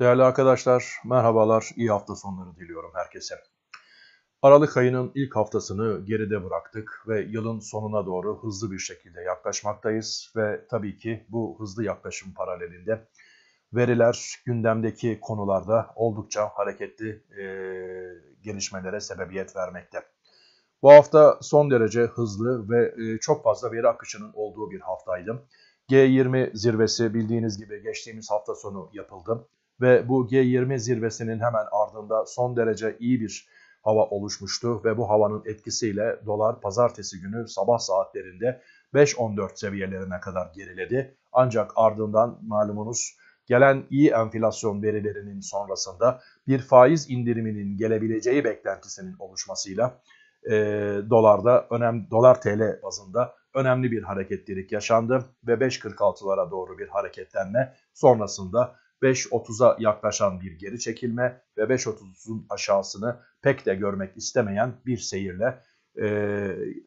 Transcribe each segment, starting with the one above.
Değerli arkadaşlar, merhabalar, iyi hafta sonları diliyorum herkese. Aralık ayının ilk haftasını geride bıraktık ve yılın sonuna doğru hızlı bir şekilde yaklaşmaktayız ve tabii ki bu hızlı yaklaşım paralelinde veriler gündemdeki konularda oldukça hareketli e, gelişmelere sebebiyet vermekte. Bu hafta son derece hızlı ve e, çok fazla veri akışının olduğu bir haftaydı. G20 zirvesi bildiğiniz gibi geçtiğimiz hafta sonu yapıldı ve bu G20 zirvesinin hemen ardında son derece iyi bir hava oluşmuştu ve bu havanın etkisiyle dolar pazartesi günü sabah saatlerinde 5.14 seviyelerine kadar geriledi. Ancak ardından malumunuz gelen iyi enflasyon verilerinin sonrasında bir faiz indiriminin gelebileceği beklentisinin oluşmasıyla e, dolarda önemli dolar TL bazında önemli bir hareketlilik yaşandı ve 5.46'lara doğru bir hareketlenme sonrasında 5.30'a yaklaşan bir geri çekilme ve 5.30'un aşağısını pek de görmek istemeyen bir seyirle e,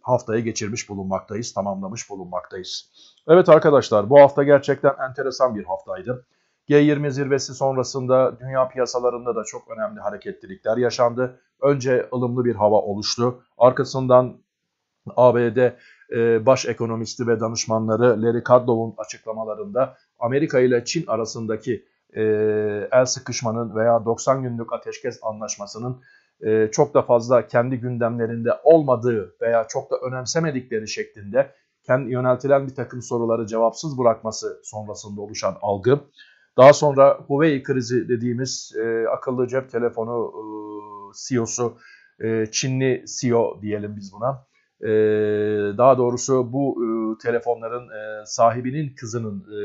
haftayı geçirmiş bulunmaktayız, tamamlamış bulunmaktayız. Evet arkadaşlar bu hafta gerçekten enteresan bir haftaydı. G20 zirvesi sonrasında dünya piyasalarında da çok önemli hareketlilikler yaşandı. Önce ılımlı bir hava oluştu. Arkasından ABD e, baş ekonomisti ve danışmanları Larry Kudlow'un açıklamalarında Amerika ile Çin arasındaki e, el sıkışmanın veya 90 günlük ateşkes anlaşmasının e, çok da fazla kendi gündemlerinde olmadığı veya çok da önemsemedikleri şeklinde kendi yöneltilen bir takım soruları cevapsız bırakması sonrasında oluşan algı. Daha sonra Huawei krizi dediğimiz e, akıllı cep telefonu e, CEO'su, e, Çinli CEO diyelim biz buna. E, daha doğrusu bu e, telefonların e, sahibinin kızının e,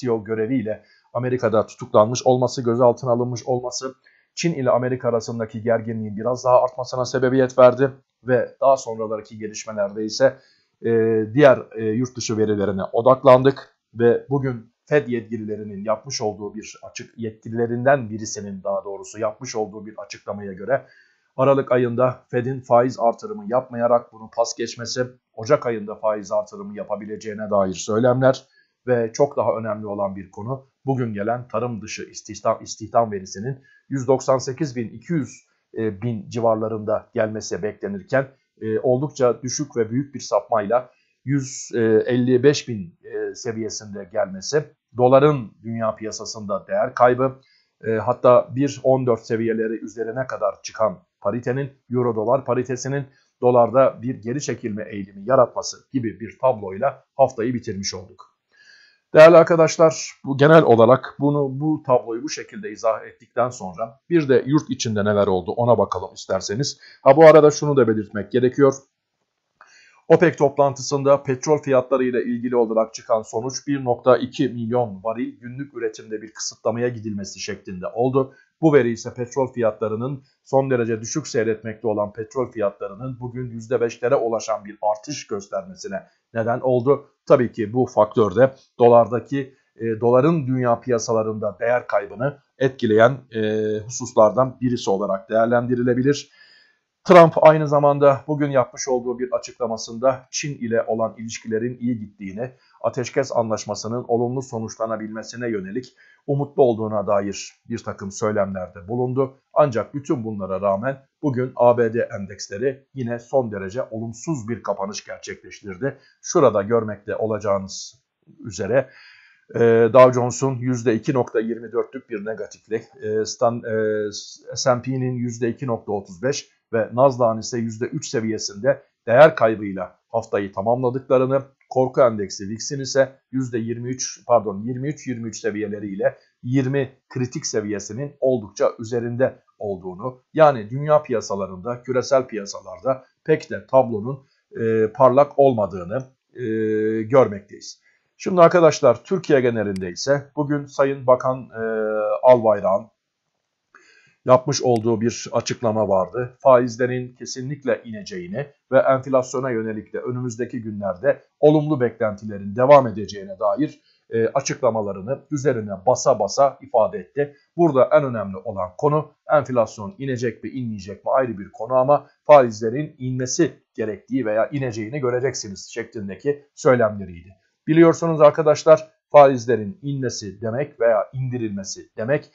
CEO göreviyle Amerika'da tutuklanmış olması, gözaltına alınmış olması Çin ile Amerika arasındaki gerginliğin biraz daha artmasına sebebiyet verdi ve daha sonraki gelişmelerde ise e, diğer e, yurt dışı verilerine odaklandık ve bugün Fed yetkililerinin yapmış olduğu bir açık yetkililerinden birisinin daha doğrusu yapmış olduğu bir açıklamaya göre Aralık ayında Fed'in faiz artırımı yapmayarak bunu pas geçmesi, Ocak ayında faiz artırımı yapabileceğine dair söylemler ve çok daha önemli olan bir konu bugün gelen tarım dışı istihdam, istihdam verisinin 198.200 e, bin, civarlarında gelmesi beklenirken e, oldukça düşük ve büyük bir sapmayla 155 e, bin seviyesinde gelmesi, doların dünya piyasasında değer kaybı, hatta 1.14 seviyeleri üzerine kadar çıkan paritenin, euro-dolar paritesinin dolarda bir geri çekilme eğilimi yaratması gibi bir tabloyla haftayı bitirmiş olduk. Değerli arkadaşlar bu genel olarak bunu bu tabloyu bu şekilde izah ettikten sonra bir de yurt içinde neler oldu ona bakalım isterseniz. Ha bu arada şunu da belirtmek gerekiyor. OPEC toplantısında petrol fiyatlarıyla ilgili olarak çıkan sonuç 1.2 milyon varil günlük üretimde bir kısıtlamaya gidilmesi şeklinde oldu. Bu veri ise petrol fiyatlarının son derece düşük seyretmekte olan petrol fiyatlarının bugün %5'lere ulaşan bir artış göstermesine neden oldu. Tabii ki bu faktör de dolardaki e, doların dünya piyasalarında değer kaybını etkileyen e, hususlardan birisi olarak değerlendirilebilir. Trump aynı zamanda bugün yapmış olduğu bir açıklamasında Çin ile olan ilişkilerin iyi gittiğini, ateşkes anlaşmasının olumlu sonuçlanabilmesine yönelik umutlu olduğuna dair bir takım söylemlerde bulundu. Ancak bütün bunlara rağmen bugün ABD endeksleri yine son derece olumsuz bir kapanış gerçekleştirdi. Şurada görmekte olacağınız üzere e, Dow Jones'un %2.24'lük bir negatiflik, e, S&P'nin e, %2.35, ve Nasdaq'ın ise %3 seviyesinde değer kaybıyla haftayı tamamladıklarını, korku endeksi VIX'in ise %23 pardon 23-23 seviyeleriyle 20 kritik seviyesinin oldukça üzerinde olduğunu yani dünya piyasalarında, küresel piyasalarda pek de tablonun e, parlak olmadığını e, görmekteyiz. Şimdi arkadaşlar Türkiye genelinde ise bugün Sayın Bakan e, Albayrak'ın yapmış olduğu bir açıklama vardı. Faizlerin kesinlikle ineceğini ve enflasyona yönelik de önümüzdeki günlerde olumlu beklentilerin devam edeceğine dair e, açıklamalarını üzerine basa basa ifade etti. Burada en önemli olan konu enflasyon inecek mi inmeyecek mi ayrı bir konu ama faizlerin inmesi gerektiği veya ineceğini göreceksiniz şeklindeki söylemleriydi. Biliyorsunuz arkadaşlar faizlerin inmesi demek veya indirilmesi demek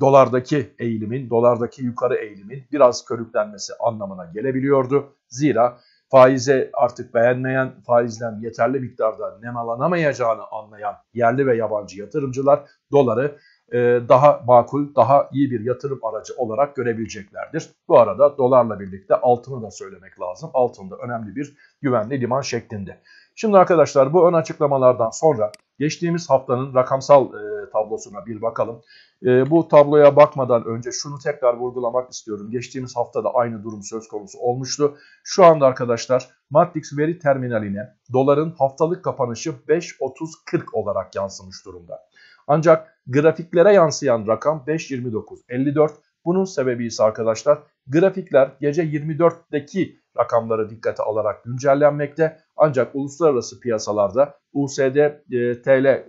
dolardaki eğilimin, dolardaki yukarı eğilimin biraz körüklenmesi anlamına gelebiliyordu. Zira faize artık beğenmeyen, faizden yeterli miktarda nemalanamayacağını anlayan yerli ve yabancı yatırımcılar doları e, daha makul, daha iyi bir yatırım aracı olarak görebileceklerdir. Bu arada dolarla birlikte altını da söylemek lazım. Altında önemli bir güvenli liman şeklinde. Şimdi arkadaşlar bu ön açıklamalardan sonra geçtiğimiz haftanın rakamsal e, tablosuna bir bakalım. E, bu tabloya bakmadan önce şunu tekrar vurgulamak istiyorum. Geçtiğimiz haftada aynı durum söz konusu olmuştu. Şu anda arkadaşlar Matrix veri terminaline doların haftalık kapanışı 5.30.40 olarak yansımış durumda. Ancak grafiklere yansıyan rakam 5.29.54. Bunun sebebi ise arkadaşlar grafikler gece 24'deki rakamları dikkate alarak güncellenmekte. Ancak uluslararası piyasalarda USD e, TL e,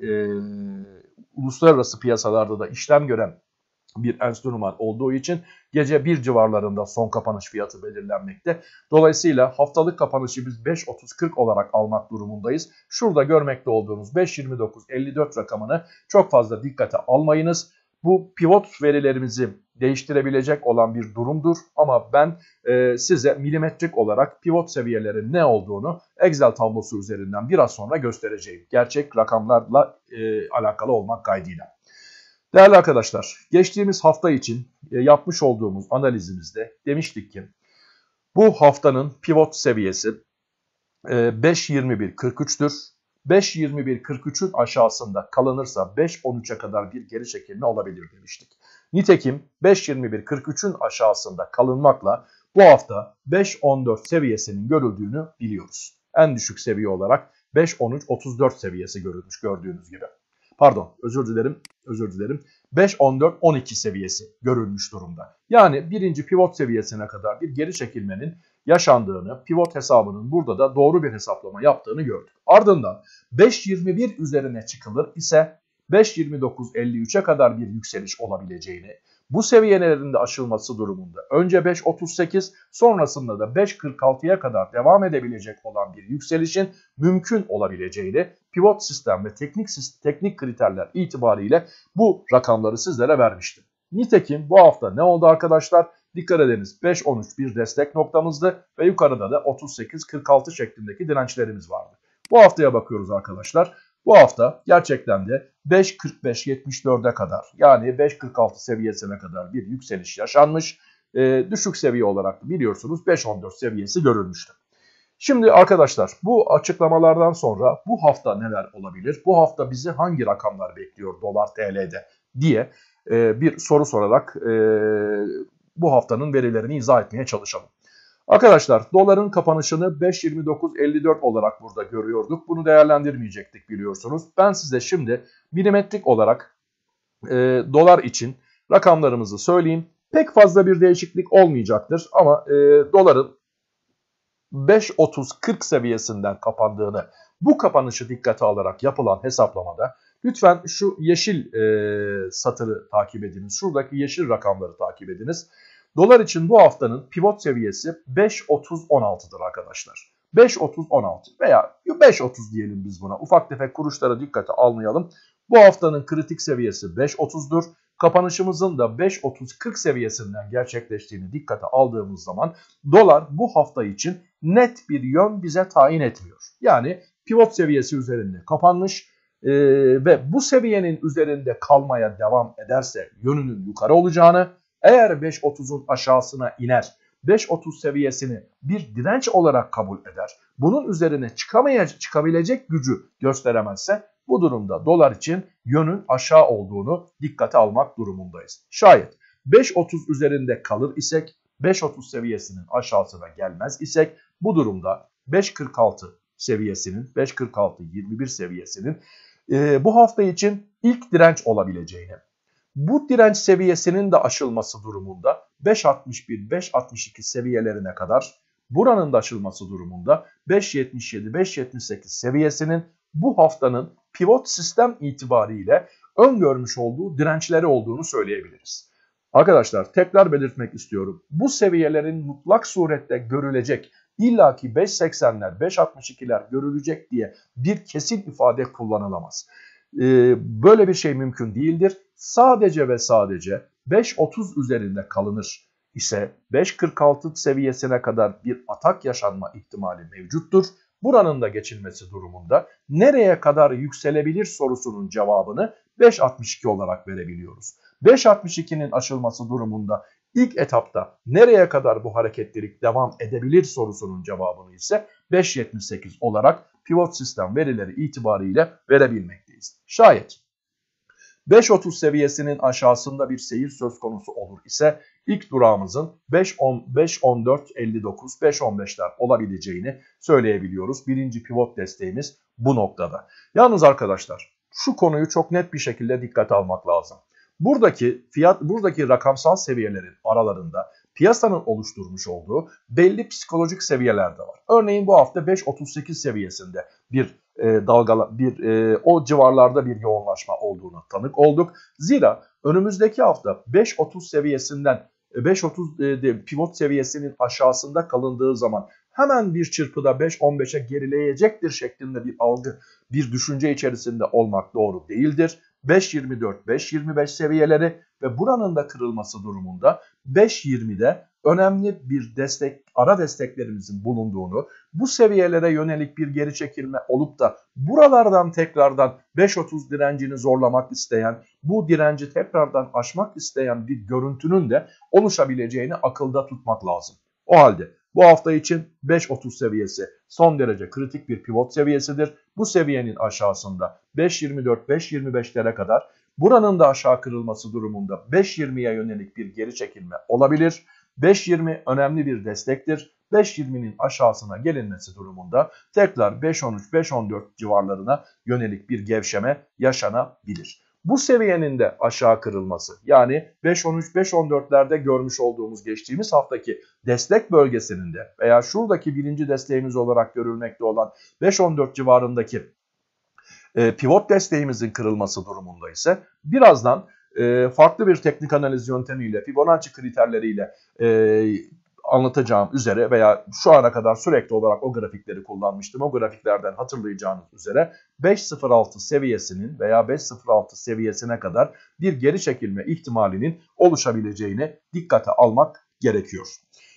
uluslararası piyasalarda da işlem gören bir enstrüman olduğu için gece 1 civarlarında son kapanış fiyatı belirlenmekte. Dolayısıyla haftalık kapanışı biz 5.30-40 olarak almak durumundayız. Şurada görmekte olduğunuz 5.29-54 rakamını çok fazla dikkate almayınız. Bu pivot verilerimizi değiştirebilecek olan bir durumdur. Ama ben e, size milimetrik olarak pivot seviyeleri ne olduğunu Excel tablosu üzerinden biraz sonra göstereceğim. Gerçek rakamlarla e, alakalı olmak kaydıyla. Değerli arkadaşlar, geçtiğimiz hafta için e, yapmış olduğumuz analizimizde demiştik ki bu haftanın pivot seviyesi 5.21.43'tür e, 5.21.43'ün aşağısında kalınırsa 5.13'e kadar bir geri çekilme olabilir demiştik. Nitekim 5.21.43'ün aşağısında kalınmakla bu hafta 5.14 seviyesinin görüldüğünü biliyoruz. En düşük seviye olarak 5.13.34 seviyesi görülmüş gördüğünüz gibi. Pardon özür dilerim özür dilerim 5.14.12 seviyesi görülmüş durumda. Yani birinci pivot seviyesine kadar bir geri çekilmenin yaşandığını, pivot hesabının burada da doğru bir hesaplama yaptığını gördük. Ardından 5.21 üzerine çıkılır ise 5.29.53'e kadar bir yükseliş olabileceğini, bu seviyelerinde aşılması durumunda önce 5.38 sonrasında da 5.46'ya kadar devam edebilecek olan bir yükselişin mümkün olabileceğini pivot sistem ve teknik, teknik kriterler itibariyle bu rakamları sizlere vermiştim. Nitekim bu hafta ne oldu arkadaşlar? Dikkat ediniz 5.13 bir destek noktamızdı ve yukarıda da 38.46 şeklindeki dirençlerimiz vardı. Bu haftaya bakıyoruz arkadaşlar. Bu hafta gerçekten de 5.45-74'e kadar yani 5.46 seviyesine kadar bir yükseliş yaşanmış. E, düşük seviye olarak biliyorsunuz 5.14 seviyesi görülmüştü. Şimdi arkadaşlar bu açıklamalardan sonra bu hafta neler olabilir? Bu hafta bizi hangi rakamlar bekliyor dolar TL'de diye e, bir soru sorarak e, bu haftanın verilerini izah etmeye çalışalım. Arkadaşlar doların kapanışını 5.29.54 olarak burada görüyorduk. Bunu değerlendirmeyecektik biliyorsunuz. Ben size şimdi milimetrik olarak e, dolar için rakamlarımızı söyleyeyim. Pek fazla bir değişiklik olmayacaktır ama e, doların 5.30-40 seviyesinden kapandığını bu kapanışı dikkate alarak yapılan hesaplamada lütfen şu yeşil e, satırı takip ediniz. Şuradaki yeşil rakamları takip ediniz. Dolar için bu haftanın pivot seviyesi 5.30.16'dır arkadaşlar. 5.30.16 veya 5.30 diyelim biz buna. Ufak tefek kuruşlara dikkate almayalım. Bu haftanın kritik seviyesi 5.30'dur. Kapanışımızın da 5.30-40 seviyesinden gerçekleştiğini dikkate aldığımız zaman dolar bu hafta için net bir yön bize tayin etmiyor. Yani pivot seviyesi üzerinde kapanmış e, ve bu seviyenin üzerinde kalmaya devam ederse yönünün yukarı olacağını eğer 5.30'un aşağısına iner 5.30 seviyesini bir direnç olarak kabul eder. Bunun üzerine çıkamayacak, çıkabilecek gücü gösteremezse bu durumda dolar için yönün aşağı olduğunu dikkate almak durumundayız. Şayet 5.30 üzerinde kalır isek 5.30 seviyesinin aşağısına gelmez isek bu durumda 5.46 seviyesinin 5.46-21 seviyesinin e, bu hafta için ilk direnç olabileceğini bu direnç seviyesinin de aşılması durumunda 5.61, 5.62 seviyelerine kadar buranın da aşılması durumunda 5.77, 5.78 seviyesinin bu haftanın pivot sistem itibariyle öngörmüş olduğu dirençleri olduğunu söyleyebiliriz. Arkadaşlar tekrar belirtmek istiyorum. Bu seviyelerin mutlak surette görülecek illaki 5.80'ler 5.62'ler görülecek diye bir kesin ifade kullanılamaz. Ee, böyle bir şey mümkün değildir. Sadece ve sadece 5.30 üzerinde kalınır ise 5.46 seviyesine kadar bir atak yaşanma ihtimali mevcuttur. Buranın da geçilmesi durumunda nereye kadar yükselebilir sorusunun cevabını 5.62 olarak verebiliyoruz. 5.62'nin aşılması durumunda ilk etapta nereye kadar bu hareketlilik devam edebilir sorusunun cevabını ise 5.78 olarak pivot sistem verileri itibariyle verebilmek. Şayet 5.30 seviyesinin aşağısında bir seyir söz konusu olur ise ilk durağımızın 5.14.59, 5.15'ler olabileceğini söyleyebiliyoruz. Birinci pivot desteğimiz bu noktada. Yalnız arkadaşlar şu konuyu çok net bir şekilde dikkate almak lazım. Buradaki fiyat buradaki rakamsal seviyelerin aralarında piyasanın oluşturmuş olduğu belli psikolojik seviyelerde var. Örneğin bu hafta 5.38 seviyesinde bir e, dalgala bir e, o civarlarda bir yoğunlaşma olduğuna tanık olduk. Zira önümüzdeki hafta 5.30 seviyesinden 5.30 e, e pivot seviyesinin aşağısında kalındığı zaman hemen bir çırpıda 5.15'e gerileyecektir şeklinde bir algı, bir düşünce içerisinde olmak doğru değildir. 5.24, 5.25 seviyeleri ve buranın da kırılması durumunda 5.20'de önemli bir destek, ara desteklerimizin bulunduğunu, bu seviyelere yönelik bir geri çekilme olup da buralardan tekrardan 5.30 direncini zorlamak isteyen, bu direnci tekrardan aşmak isteyen bir görüntünün de oluşabileceğini akılda tutmak lazım. O halde bu hafta için 5.30 seviyesi son derece kritik bir pivot seviyesidir. Bu seviyenin aşağısında 5.24-5.25'lere kadar buranın da aşağı kırılması durumunda 5.20'ye yönelik bir geri çekilme olabilir. 5.20 önemli bir destektir. 5.20'nin aşağısına gelinmesi durumunda tekrar 5.13-5.14 civarlarına yönelik bir gevşeme yaşanabilir bu seviyenin de aşağı kırılması yani 5.13-5.14'lerde görmüş olduğumuz geçtiğimiz haftaki destek bölgesinin de veya şuradaki birinci desteğimiz olarak görülmekte olan 5.14 civarındaki e, pivot desteğimizin kırılması durumunda ise birazdan e, farklı bir teknik analiz yöntemiyle Fibonacci kriterleriyle e, anlatacağım üzere veya şu ana kadar sürekli olarak o grafikleri kullanmıştım. O grafiklerden hatırlayacağınız üzere 5.06 seviyesinin veya 5.06 seviyesine kadar bir geri çekilme ihtimalinin oluşabileceğine dikkate almak gerekiyor.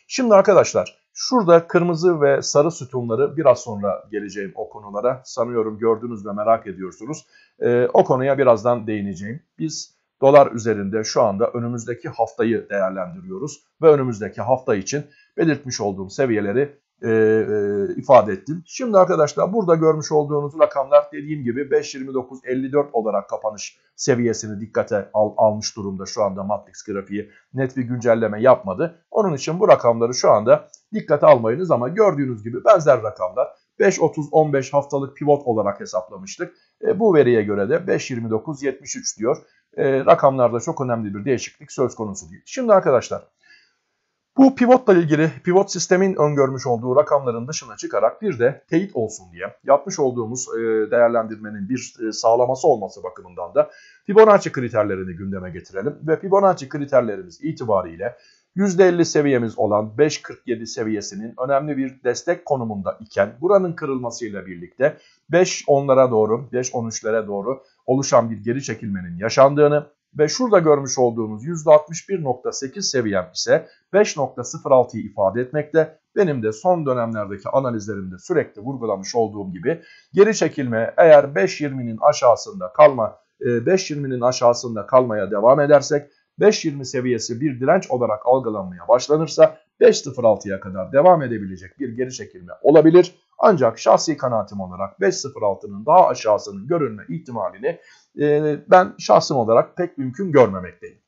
Şimdi arkadaşlar şurada kırmızı ve sarı sütunları biraz sonra geleceğim o konulara. Sanıyorum gördünüz ve merak ediyorsunuz. Ee, o konuya birazdan değineceğim. Biz dolar üzerinde şu anda önümüzdeki haftayı değerlendiriyoruz ve önümüzdeki hafta için belirtmiş olduğum seviyeleri e, e, ifade ettim. Şimdi arkadaşlar burada görmüş olduğunuz rakamlar dediğim gibi 5.29.54 olarak kapanış seviyesini dikkate al, almış durumda şu anda Matrix grafiği net bir güncelleme yapmadı. Onun için bu rakamları şu anda dikkate almayınız ama gördüğünüz gibi benzer rakamlar 5.30.15 haftalık pivot olarak hesaplamıştık. E, bu veriye göre de 5.29.73 diyor. Ee, rakamlarda çok önemli bir değişiklik söz konusu değil. Şimdi arkadaşlar bu pivotla ilgili pivot sistemin öngörmüş olduğu rakamların dışına çıkarak bir de teyit olsun diye yapmış olduğumuz e, değerlendirmenin bir e, sağlaması olması bakımından da Fibonacci kriterlerini gündeme getirelim. Ve Fibonacci kriterlerimiz itibariyle %50 seviyemiz olan 5.47 seviyesinin önemli bir destek konumunda iken buranın kırılmasıyla birlikte 5.10'lara doğru 5.13'lere doğru oluşan bir geri çekilmenin yaşandığını ve şurada görmüş olduğunuz %61.8 seviyem ise 5.06'yı ifade etmekte. Benim de son dönemlerdeki analizlerimde sürekli vurgulamış olduğum gibi geri çekilme eğer 5.20'nin aşağısında kalma 5.20'nin e, aşağısında kalmaya devam edersek 5.20 seviyesi bir direnç olarak algılanmaya başlanırsa 5.06'ya kadar devam edebilecek bir geri çekilme olabilir. Ancak şahsi kanaatim olarak 5.06'nın daha aşağısının görünme ihtimalini e, ben şahsım olarak pek mümkün görmemekteyim.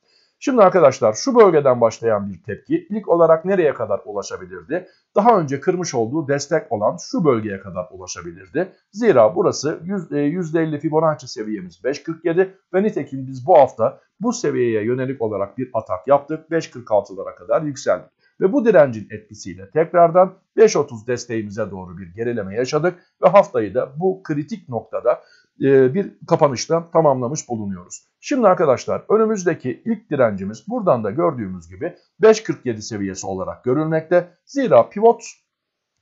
Şimdi arkadaşlar şu bölgeden başlayan bir tepki ilk olarak nereye kadar ulaşabilirdi? Daha önce kırmış olduğu destek olan şu bölgeye kadar ulaşabilirdi. Zira burası %50 e, Fibonacci seviyemiz 5.47 ve nitekim biz bu hafta bu seviyeye yönelik olarak bir atak yaptık. 5.46'lara kadar yükseldik ve bu direncin etkisiyle tekrardan 5.30 desteğimize doğru bir gerileme yaşadık ve haftayı da bu kritik noktada e, bir kapanışla tamamlamış bulunuyoruz. Şimdi arkadaşlar önümüzdeki ilk direncimiz buradan da gördüğümüz gibi 5.47 seviyesi olarak görülmekte. Zira pivot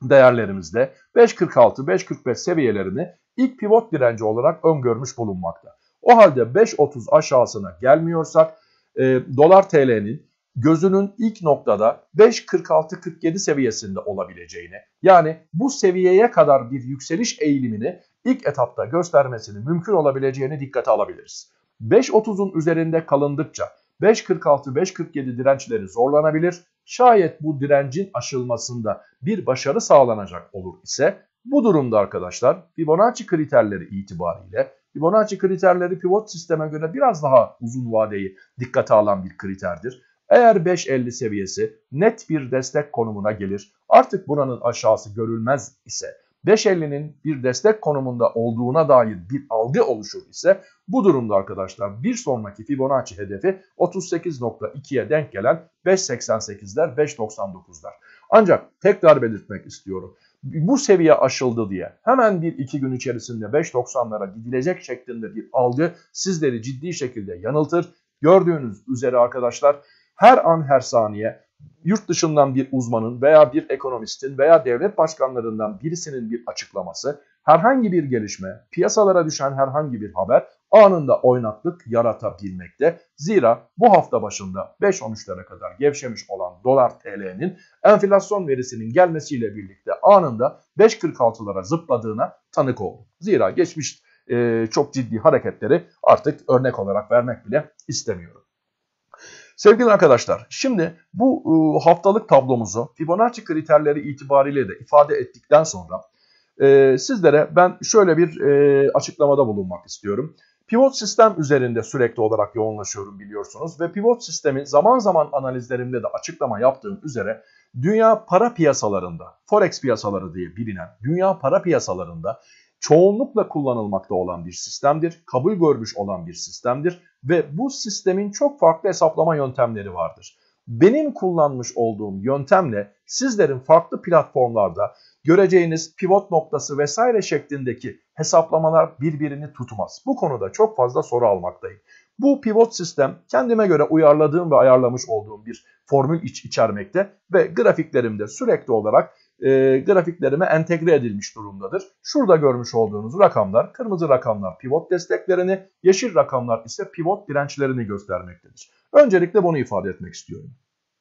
değerlerimizde 5.46-5.45 seviyelerini ilk pivot direnci olarak öngörmüş bulunmakta. O halde 5.30 aşağısına gelmiyorsak e, dolar TL'nin gözünün ilk noktada 5.46-47 seviyesinde olabileceğini yani bu seviyeye kadar bir yükseliş eğilimini ilk etapta göstermesini mümkün olabileceğini dikkate alabiliriz. 5.30'un üzerinde kalındıkça 5.46-5.47 dirençleri zorlanabilir. Şayet bu direncin aşılmasında bir başarı sağlanacak olur ise bu durumda arkadaşlar Fibonacci kriterleri itibariyle Fibonacci kriterleri pivot sisteme göre biraz daha uzun vadeyi dikkate alan bir kriterdir. Eğer 5.50 seviyesi net bir destek konumuna gelir artık buranın aşağısı görülmez ise 5.50'nin bir destek konumunda olduğuna dair bir algı oluşur ise bu durumda arkadaşlar bir sonraki Fibonacci hedefi 38.2'ye denk gelen 5.88'ler 5.99'lar. Ancak tekrar belirtmek istiyorum bu seviye aşıldı diye hemen bir iki gün içerisinde 5.90'lara gidilecek şeklinde bir algı sizleri ciddi şekilde yanıltır. Gördüğünüz üzere arkadaşlar her an her saniye yurt dışından bir uzmanın veya bir ekonomistin veya devlet başkanlarından birisinin bir açıklaması, herhangi bir gelişme, piyasalara düşen herhangi bir haber anında oynaklık yaratabilmekte. Zira bu hafta başında 5.13'lere kadar gevşemiş olan dolar TL'nin enflasyon verisinin gelmesiyle birlikte anında 5.46'lara zıpladığına tanık olduk. Zira geçmiş e, çok ciddi hareketleri artık örnek olarak vermek bile istemiyorum. Sevgili arkadaşlar, şimdi bu e, haftalık tablomuzu Fibonacci kriterleri itibariyle de ifade ettikten sonra e, sizlere ben şöyle bir e, açıklamada bulunmak istiyorum. Pivot sistem üzerinde sürekli olarak yoğunlaşıyorum biliyorsunuz ve pivot sistemi zaman zaman analizlerimde de açıklama yaptığım üzere dünya para piyasalarında, forex piyasaları diye bilinen dünya para piyasalarında çoğunlukla kullanılmakta olan bir sistemdir, kabul görmüş olan bir sistemdir ve bu sistemin çok farklı hesaplama yöntemleri vardır. Benim kullanmış olduğum yöntemle sizlerin farklı platformlarda göreceğiniz pivot noktası vesaire şeklindeki hesaplamalar birbirini tutmaz. Bu konuda çok fazla soru almaktayım. Bu pivot sistem kendime göre uyarladığım ve ayarlamış olduğum bir formül iç içermekte ve grafiklerimde sürekli olarak e, grafiklerime entegre edilmiş durumdadır. Şurada görmüş olduğunuz rakamlar, kırmızı rakamlar pivot desteklerini, yeşil rakamlar ise pivot dirençlerini göstermektedir. Öncelikle bunu ifade etmek istiyorum.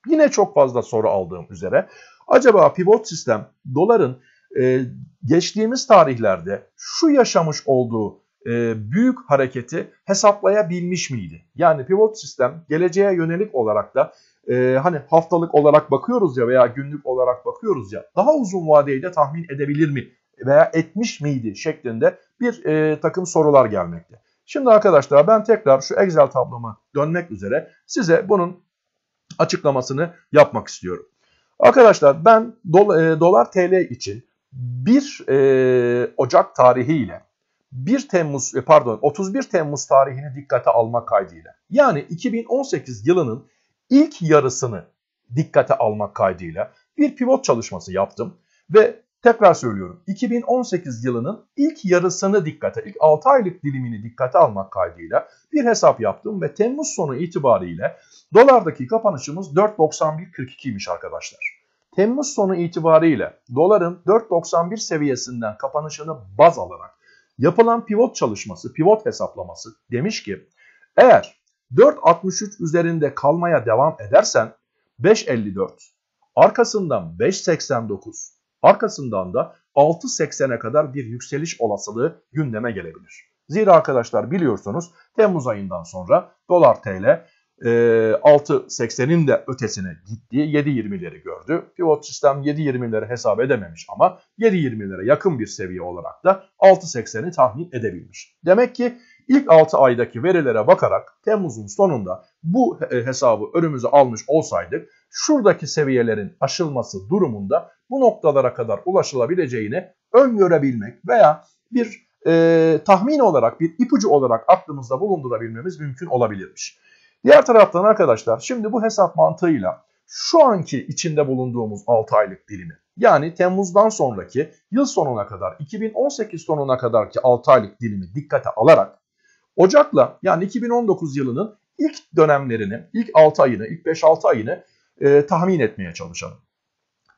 Yine çok fazla soru aldığım üzere acaba pivot sistem doların e, geçtiğimiz tarihlerde şu yaşamış olduğu e, büyük hareketi hesaplayabilmiş miydi? Yani pivot sistem geleceğe yönelik olarak da e, hani haftalık olarak bakıyoruz ya veya günlük olarak bakıyoruz ya daha uzun vadeyi de tahmin edebilir mi veya etmiş miydi şeklinde bir e, takım sorular gelmekte. Şimdi arkadaşlar ben tekrar şu Excel tabloma dönmek üzere size bunun açıklamasını yapmak istiyorum. Arkadaşlar ben dola, e, dolar TL için 1 e, Ocak tarihi ile 1 Temmuz e, pardon 31 Temmuz tarihini dikkate almak kaydıyla yani 2018 yılının ilk yarısını dikkate almak kaydıyla bir pivot çalışması yaptım ve tekrar söylüyorum 2018 yılının ilk yarısını dikkate, ilk 6 aylık dilimini dikkate almak kaydıyla bir hesap yaptım ve Temmuz sonu itibariyle dolardaki kapanışımız 49142 4.91.42'ymiş arkadaşlar. Temmuz sonu itibariyle doların 4.91 seviyesinden kapanışını baz alarak yapılan pivot çalışması, pivot hesaplaması demiş ki eğer 4.63 üzerinde kalmaya devam edersen 5.54, arkasından 5.89, arkasından da 6.80'e kadar bir yükseliş olasılığı gündeme gelebilir. Zira arkadaşlar biliyorsunuz Temmuz ayından sonra dolar TL 6.80'in e, de ötesine gitti. 7.20'leri gördü. Pivot sistem 7.20'leri hesap edememiş ama 7.20'lere yakın bir seviye olarak da 6.80'i tahmin edebilmiş. Demek ki İlk 6 aydaki verilere bakarak Temmuz'un sonunda bu e, hesabı önümüze almış olsaydık şuradaki seviyelerin aşılması durumunda bu noktalara kadar ulaşılabileceğini öngörebilmek veya bir e, tahmin olarak bir ipucu olarak aklımızda bulundurabilmemiz mümkün olabilirmiş. Diğer taraftan arkadaşlar şimdi bu hesap mantığıyla şu anki içinde bulunduğumuz 6 aylık dilimi yani Temmuz'dan sonraki yıl sonuna kadar 2018 sonuna kadarki 6 aylık dilimi dikkate alarak Ocak'la yani 2019 yılının ilk dönemlerini, ilk 6 ayını, ilk 5-6 ayını e, tahmin etmeye çalışalım.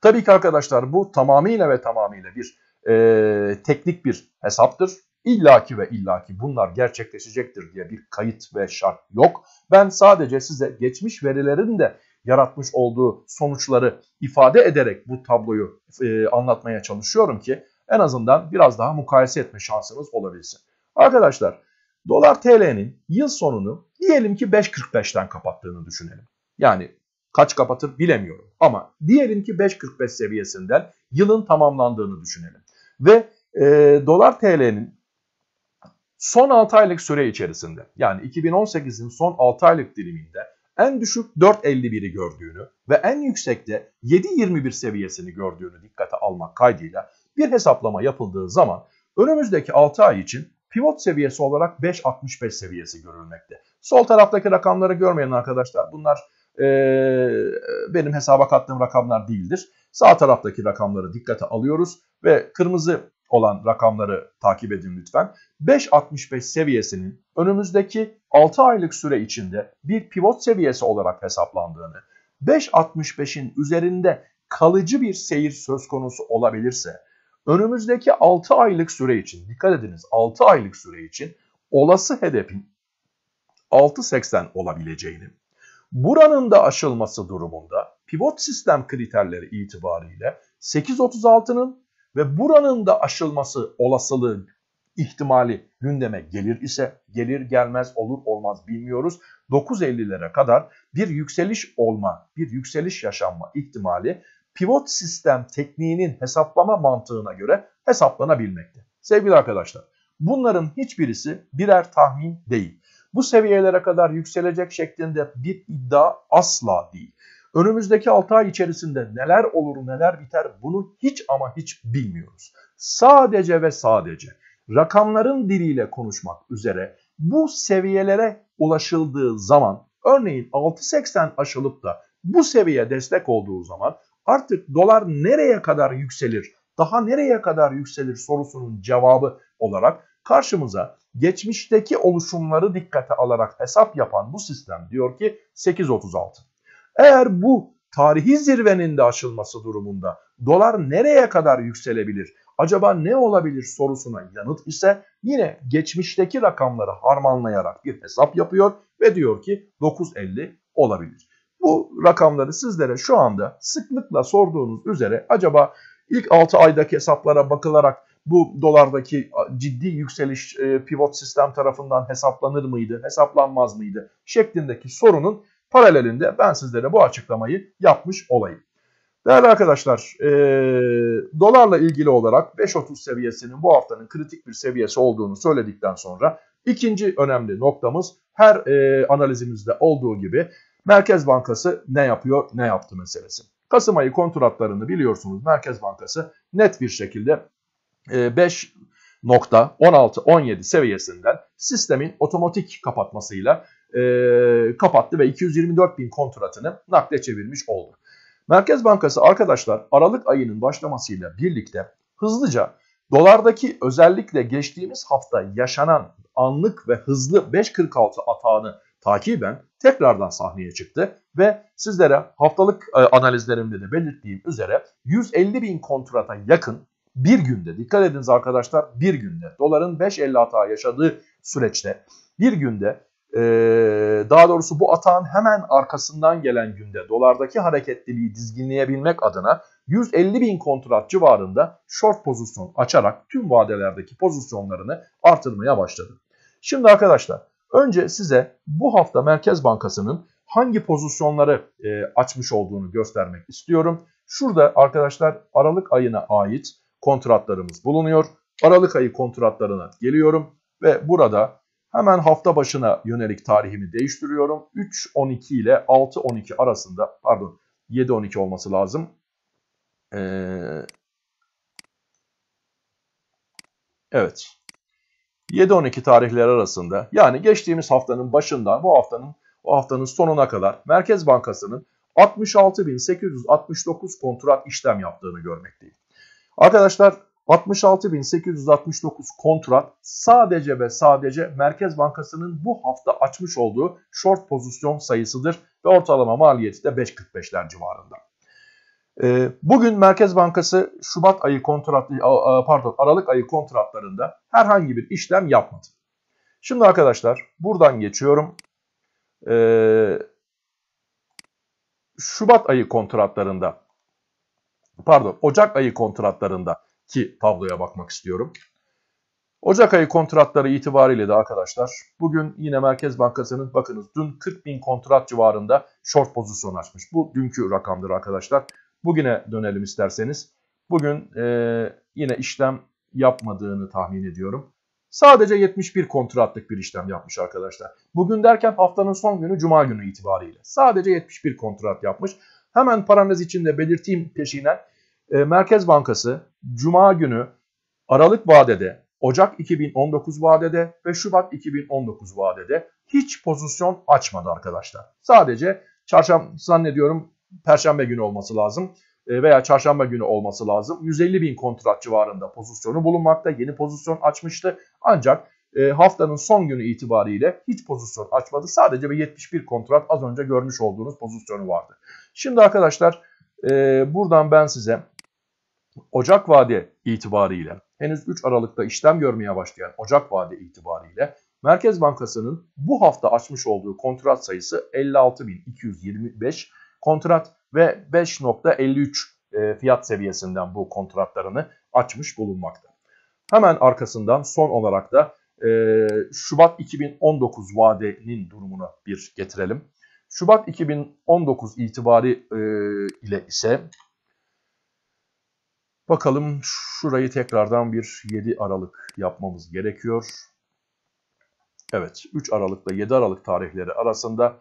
Tabii ki arkadaşlar bu tamamıyla ve tamamıyla bir e, teknik bir hesaptır. İllaki ve illaki bunlar gerçekleşecektir diye bir kayıt ve şart yok. Ben sadece size geçmiş verilerin de yaratmış olduğu sonuçları ifade ederek bu tabloyu e, anlatmaya çalışıyorum ki en azından biraz daha mukayese etme şansınız olabilsin. Arkadaşlar Dolar TL'nin yıl sonunu diyelim ki 5.45'ten kapattığını düşünelim. Yani kaç kapatır bilemiyorum ama diyelim ki 5.45 seviyesinden yılın tamamlandığını düşünelim. Ve e, dolar TL'nin son 6 aylık süre içerisinde yani 2018'in son 6 aylık diliminde en düşük 4.51'i gördüğünü ve en yüksekte 7.21 seviyesini gördüğünü dikkate almak kaydıyla bir hesaplama yapıldığı zaman önümüzdeki 6 ay için Pivot seviyesi olarak 5.65 seviyesi görülmekte. Sol taraftaki rakamları görmeyen arkadaşlar. Bunlar e, benim hesaba kattığım rakamlar değildir. Sağ taraftaki rakamları dikkate alıyoruz ve kırmızı olan rakamları takip edin lütfen. 5.65 seviyesinin önümüzdeki 6 aylık süre içinde bir pivot seviyesi olarak hesaplandığını, 5.65'in üzerinde kalıcı bir seyir söz konusu olabilirse önümüzdeki 6 aylık süre için dikkat ediniz 6 aylık süre için olası hedefin 6.80 olabileceğini, buranın da aşılması durumunda pivot sistem kriterleri itibariyle 8.36'nın ve buranın da aşılması olasılığı ihtimali gündeme gelir ise gelir gelmez olur olmaz bilmiyoruz. 9.50'lere kadar bir yükseliş olma, bir yükseliş yaşanma ihtimali pivot sistem tekniğinin hesaplama mantığına göre hesaplanabilmekte. Sevgili arkadaşlar bunların hiçbirisi birer tahmin değil. Bu seviyelere kadar yükselecek şeklinde bir iddia asla değil. Önümüzdeki 6 ay içerisinde neler olur neler biter bunu hiç ama hiç bilmiyoruz. Sadece ve sadece rakamların diliyle konuşmak üzere bu seviyelere ulaşıldığı zaman örneğin 6.80 aşılıp da bu seviye destek olduğu zaman artık dolar nereye kadar yükselir, daha nereye kadar yükselir sorusunun cevabı olarak karşımıza geçmişteki oluşumları dikkate alarak hesap yapan bu sistem diyor ki 8.36. Eğer bu tarihi zirvenin de aşılması durumunda dolar nereye kadar yükselebilir? Acaba ne olabilir sorusuna yanıt ise yine geçmişteki rakamları harmanlayarak bir hesap yapıyor ve diyor ki 9.50 olabilir. Bu rakamları sizlere şu anda sıklıkla sorduğunuz üzere acaba ilk 6 aydaki hesaplara bakılarak bu dolardaki ciddi yükseliş e, pivot sistem tarafından hesaplanır mıydı, hesaplanmaz mıydı şeklindeki sorunun paralelinde ben sizlere bu açıklamayı yapmış olayım. Değerli arkadaşlar, e, dolarla ilgili olarak 5.30 seviyesinin bu haftanın kritik bir seviyesi olduğunu söyledikten sonra ikinci önemli noktamız her e, analizimizde olduğu gibi Merkez Bankası ne yapıyor ne yaptı meselesi. Kasım ayı kontratlarını biliyorsunuz Merkez Bankası net bir şekilde 516 e, 17 seviyesinden sistemin otomatik kapatmasıyla e, kapattı ve 224 bin kontratını nakde çevirmiş oldu. Merkez Bankası arkadaşlar Aralık ayının başlamasıyla birlikte hızlıca dolardaki özellikle geçtiğimiz hafta yaşanan anlık ve hızlı 5.46 atağını takiben tekrardan sahneye çıktı ve sizlere haftalık e, analizlerimde de belirttiğim üzere 150 bin kontrata yakın bir günde dikkat ediniz arkadaşlar bir günde doların 5.50 hata yaşadığı süreçte bir günde e, daha doğrusu bu atağın hemen arkasından gelen günde dolardaki hareketliliği dizginleyebilmek adına 150 bin kontrat civarında short pozisyon açarak tüm vadelerdeki pozisyonlarını artırmaya başladı. Şimdi arkadaşlar Önce size bu hafta Merkez Bankası'nın hangi pozisyonları e, açmış olduğunu göstermek istiyorum. Şurada arkadaşlar Aralık ayına ait kontratlarımız bulunuyor. Aralık ayı kontratlarına geliyorum ve burada hemen hafta başına yönelik tarihimi değiştiriyorum. 3.12 ile 6.12 arasında pardon 7.12 olması lazım. Ee, evet 7-12 tarihleri arasında yani geçtiğimiz haftanın başından bu haftanın o haftanın sonuna kadar Merkez Bankası'nın 66.869 kontrat işlem yaptığını görmekteyim. Arkadaşlar 66.869 kontrat sadece ve sadece Merkez Bankası'nın bu hafta açmış olduğu short pozisyon sayısıdır ve ortalama maliyeti de 5.45'ler civarında. Ee, bugün Merkez Bankası Şubat ayı kontrat e, pardon Aralık ayı kontratlarında herhangi bir işlem yapmadı. Şimdi arkadaşlar buradan geçiyorum. Ee, Şubat ayı kontratlarında pardon Ocak ayı kontratlarında ki tabloya bakmak istiyorum. Ocak ayı kontratları itibariyle de arkadaşlar bugün yine Merkez Bankası'nın bakınız dün 40 bin kontrat civarında short pozisyon açmış. Bu dünkü rakamdır arkadaşlar. Bugüne dönelim isterseniz. Bugün e, yine işlem yapmadığını tahmin ediyorum. Sadece 71 kontratlık bir işlem yapmış arkadaşlar. Bugün derken haftanın son günü cuma günü itibariyle. Sadece 71 kontrat yapmış. Hemen parantez içinde belirteyim peşinen. E, Merkez Bankası cuma günü Aralık vadede, Ocak 2019 vadede ve Şubat 2019 vadede hiç pozisyon açmadı arkadaşlar. Sadece çarşamba zannediyorum Perşembe günü olması lazım e, veya çarşamba günü olması lazım. 150 bin kontrat civarında pozisyonu bulunmakta. Yeni pozisyon açmıştı. Ancak e, haftanın son günü itibariyle hiç pozisyon açmadı. Sadece bir 71 kontrat az önce görmüş olduğunuz pozisyonu vardı. Şimdi arkadaşlar e, buradan ben size Ocak vade itibariyle henüz 3 Aralık'ta işlem görmeye başlayan Ocak vade itibariyle Merkez Bankası'nın bu hafta açmış olduğu kontrat sayısı 56.225 kontrat ve 5.53 e, fiyat seviyesinden bu kontratlarını açmış bulunmakta. Hemen arkasından son olarak da e, Şubat 2019 vadenin durumuna bir getirelim. Şubat 2019 itibari e, ile ise bakalım şurayı tekrardan bir 7 Aralık yapmamız gerekiyor. Evet 3 Aralık'ta 7 Aralık tarihleri arasında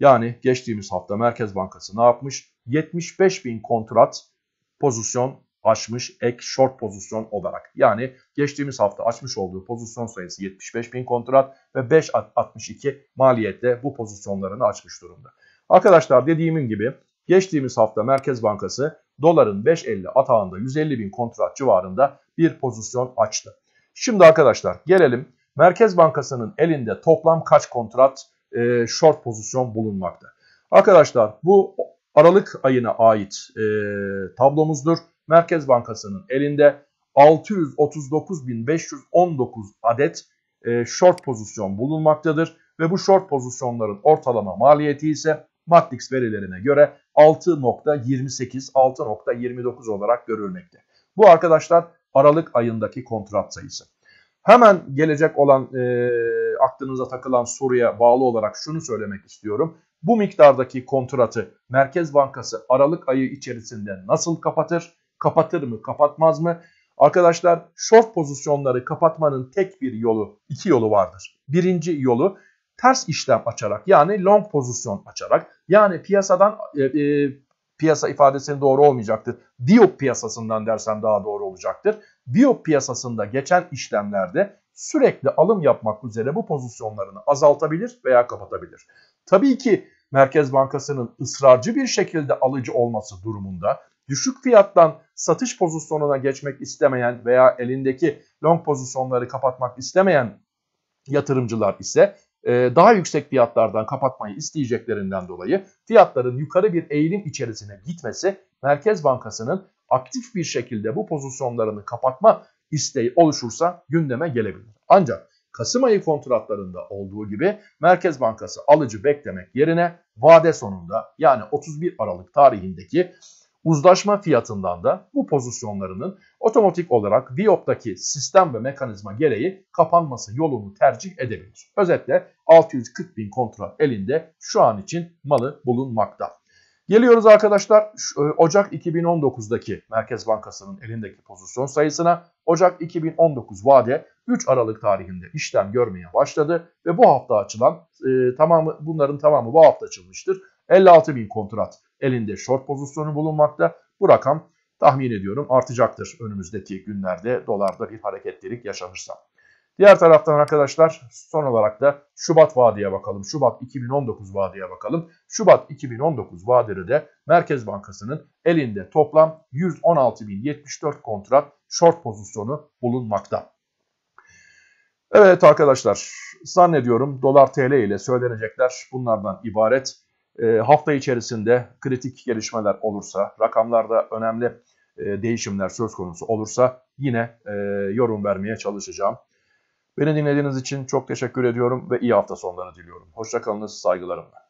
yani geçtiğimiz hafta Merkez Bankası ne yapmış? 75 bin kontrat pozisyon açmış ek short pozisyon olarak. Yani geçtiğimiz hafta açmış olduğu pozisyon sayısı 75 bin kontrat ve 5.62 maliyette bu pozisyonlarını açmış durumda. Arkadaşlar dediğimin gibi geçtiğimiz hafta Merkez Bankası doların 5.50 atağında 150 bin kontrat civarında bir pozisyon açtı. Şimdi arkadaşlar gelelim Merkez Bankası'nın elinde toplam kaç kontrat e, short pozisyon bulunmakta. Arkadaşlar bu Aralık ayına ait e, tablomuzdur. Merkez Bankası'nın elinde 639.519 adet e, short pozisyon bulunmaktadır. Ve bu short pozisyonların ortalama maliyeti ise Matrix verilerine göre 6.28-6.29 olarak görülmekte. Bu arkadaşlar Aralık ayındaki kontrat sayısı. Hemen gelecek olan e, aklınıza takılan soruya bağlı olarak şunu söylemek istiyorum. Bu miktardaki kontratı Merkez Bankası Aralık ayı içerisinde nasıl kapatır? Kapatır mı kapatmaz mı? Arkadaşlar short pozisyonları kapatmanın tek bir yolu, iki yolu vardır. Birinci yolu ters işlem açarak yani long pozisyon açarak yani piyasadan e, e, piyasa ifadesinin doğru olmayacaktır. Diop piyasasından dersem daha doğru olacaktır. Diop piyasasında geçen işlemlerde sürekli alım yapmak üzere bu pozisyonlarını azaltabilir veya kapatabilir. Tabii ki Merkez Bankası'nın ısrarcı bir şekilde alıcı olması durumunda düşük fiyattan satış pozisyonuna geçmek istemeyen veya elindeki long pozisyonları kapatmak istemeyen yatırımcılar ise ee, daha yüksek fiyatlardan kapatmayı isteyeceklerinden dolayı fiyatların yukarı bir eğilim içerisine gitmesi Merkez Bankası'nın aktif bir şekilde bu pozisyonlarını kapatma isteği oluşursa gündeme gelebilir. Ancak Kasım ayı kontratlarında olduğu gibi Merkez Bankası alıcı beklemek yerine vade sonunda yani 31 Aralık tarihindeki uzlaşma fiyatından da bu pozisyonlarının otomatik olarak Viop'taki sistem ve mekanizma gereği kapanması yolunu tercih edebilir. Özetle 640 bin kontrol elinde şu an için malı bulunmakta. Geliyoruz arkadaşlar e, Ocak 2019'daki Merkez Bankası'nın elindeki pozisyon sayısına. Ocak 2019 vade 3 Aralık tarihinde işlem görmeye başladı ve bu hafta açılan e, tamamı bunların tamamı bu hafta açılmıştır. 56 bin kontrat elinde short pozisyonu bulunmakta. Bu rakam tahmin ediyorum artacaktır önümüzdeki günlerde dolarda bir hareketlilik yaşanırsa. Diğer taraftan arkadaşlar son olarak da Şubat vadiye bakalım. Şubat 2019 vadiye bakalım. Şubat 2019 vadede de Merkez Bankası'nın elinde toplam 116.074 kontrat short pozisyonu bulunmakta. Evet arkadaşlar zannediyorum dolar tl ile söylenecekler bunlardan ibaret. Ee, hafta içerisinde kritik gelişmeler olursa, rakamlarda önemli e, değişimler söz konusu olursa yine e, yorum vermeye çalışacağım. Beni dinlediğiniz için çok teşekkür ediyorum ve iyi hafta sonları diliyorum. Hoşçakalınız, saygılarımla.